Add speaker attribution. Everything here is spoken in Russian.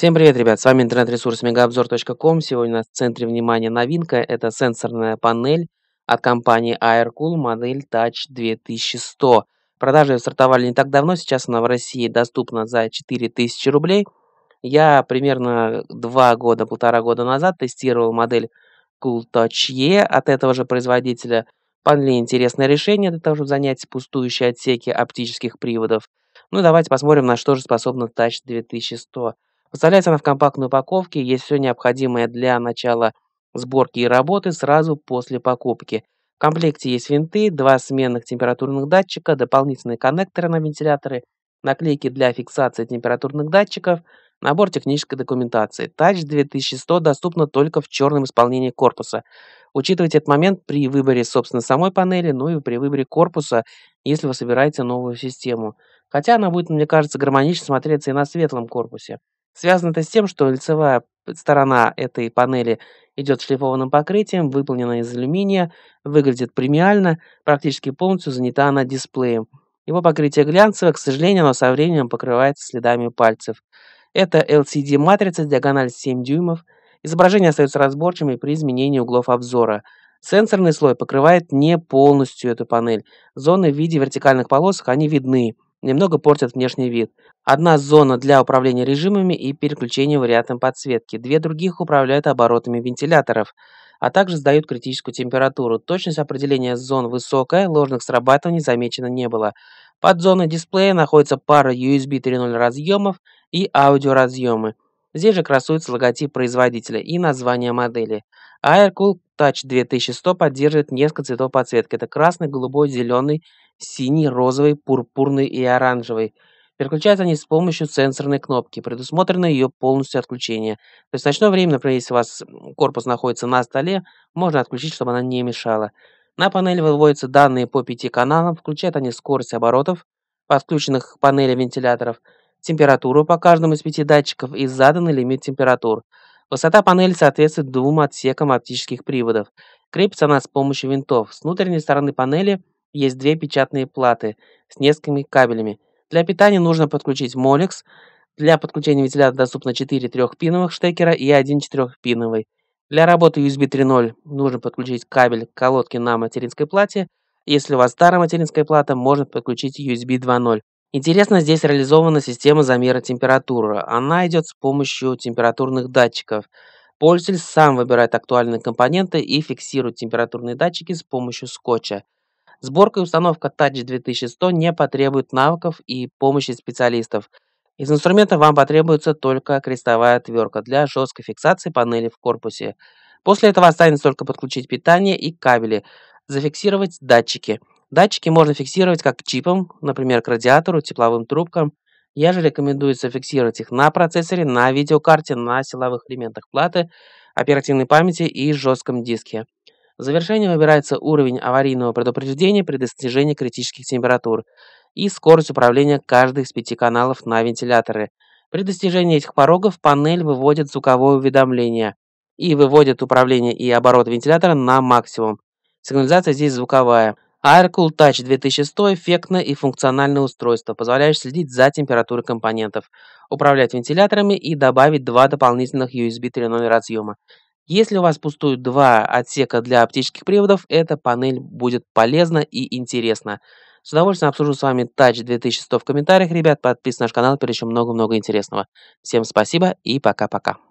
Speaker 1: Всем привет, ребят! С вами интернет-ресурс megaobzor.com. Сегодня у нас в центре внимания новинка. Это сенсорная панель от компании AirCool модель Touch 2100. Продажи ее стартовали не так давно. Сейчас она в России доступна за 4000 рублей. Я примерно 2 года, полтора года назад тестировал модель Cool Touch E от этого же производителя. Панели интересное решение для того, чтобы занять пустующие отсеки оптических приводов. Ну давайте посмотрим, на что же способна Touch 2100. Поставляется она в компактной упаковке, есть все необходимое для начала сборки и работы сразу после покупки. В комплекте есть винты, два сменных температурных датчика, дополнительные коннекторы на вентиляторы, наклейки для фиксации температурных датчиков, набор технической документации. Touch 2100 доступна только в черном исполнении корпуса. Учитывайте этот момент при выборе, собственно, самой панели, ну и при выборе корпуса, если вы собираете новую систему. Хотя она будет, мне кажется, гармонично смотреться и на светлом корпусе. Связано это с тем, что лицевая сторона этой панели идет шлифованным покрытием, выполнена из алюминия, выглядит премиально, практически полностью занята она дисплеем. Его покрытие глянцевое, к сожалению, но со временем покрывается следами пальцев. Это LCD-матрица, диагональ 7 дюймов. Изображение остается разборчивым при изменении углов обзора. Сенсорный слой покрывает не полностью эту панель. Зоны в виде вертикальных полосок, они видны немного портят внешний вид. Одна зона для управления режимами и переключения вариантом подсветки, две других управляют оборотами вентиляторов, а также сдают критическую температуру. Точность определения зон высокая, ложных срабатываний замечено не было. Под зоной дисплея находится пара USB 3.0 разъемов и аудиоразъемы. Здесь же красуется логотип производителя и название модели. Aircool Touch 2100 поддерживает несколько цветов подсветки. Это красный, голубой, зеленый, синий, розовый, пурпурный и оранжевый. Переключаются они с помощью сенсорной кнопки. Предусмотрено ее полностью отключение. То есть в ночное время, например, если у вас корпус находится на столе, можно отключить, чтобы она не мешала. На панели выводятся данные по пяти каналам, включают они скорость оборотов, подключенных к панели вентиляторов, температуру по каждому из пяти датчиков и заданный лимит температур. Высота панели соответствует двум отсекам оптических приводов. Крепится она с помощью винтов. С внутренней стороны панели есть две печатные платы с несколькими кабелями. Для питания нужно подключить Молекс Для подключения вентилятора доступно 4 трехпиновых штекера и один четырехпиновый. Для работы USB 3.0 нужно подключить кабель к колодке на материнской плате. Если у вас старая материнская плата, можно подключить USB 2.0. Интересно, здесь реализована система замера температуры. Она идет с помощью температурных датчиков. Пользователь сам выбирает актуальные компоненты и фиксирует температурные датчики с помощью скотча. Сборка и установка Touch 2100 не потребует навыков и помощи специалистов. Из инструмента вам потребуется только крестовая отвертка для жесткой фиксации панели в корпусе. После этого останется только подключить питание и кабели, зафиксировать датчики – Датчики можно фиксировать как чипом, например, к радиатору, тепловым трубкам. Я же рекомендую зафиксировать их на процессоре, на видеокарте, на силовых элементах платы, оперативной памяти и жестком диске. В завершение выбирается уровень аварийного предупреждения при достижении критических температур и скорость управления каждых из пяти каналов на вентиляторы. При достижении этих порогов панель выводит звуковое уведомление и выводит управление и оборот вентилятора на максимум. Сигнализация здесь звуковая – Aircool Touch 2100 – эффектное и функциональное устройство, позволяющее следить за температурой компонентов, управлять вентиляторами и добавить два дополнительных USB 3.0 разъема. Если у вас пустуют два отсека для оптических приводов, эта панель будет полезна и интересна. С удовольствием обсужу с вами Touch 2100 в комментариях, ребят. Подписывайтесь на наш канал, перед много-много интересного. Всем спасибо и пока-пока.